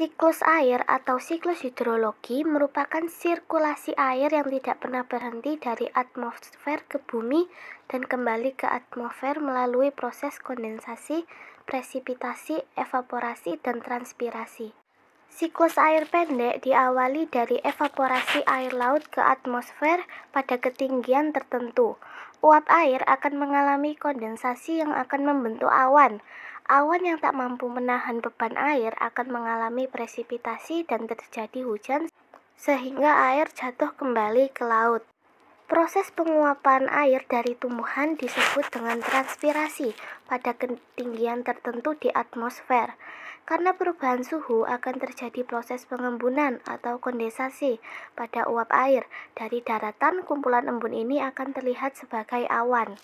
Siklus air atau siklus hidrologi merupakan sirkulasi air yang tidak pernah berhenti dari atmosfer ke bumi dan kembali ke atmosfer melalui proses kondensasi, presipitasi, evaporasi, dan transpirasi. Siklus air pendek diawali dari evaporasi air laut ke atmosfer pada ketinggian tertentu. Uap air akan mengalami kondensasi yang akan membentuk awan. Awan yang tak mampu menahan beban air akan mengalami presipitasi dan terjadi hujan sehingga air jatuh kembali ke laut. Proses penguapan air dari tumbuhan disebut dengan transpirasi pada ketinggian tertentu di atmosfer. Karena perubahan suhu akan terjadi proses pengembunan atau kondensasi pada uap air dari daratan, kumpulan embun ini akan terlihat sebagai awan.